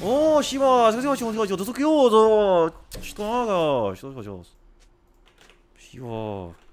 О, Шива, смотри, он схватил, да закрыл, да! Что, что, что, что? Шива.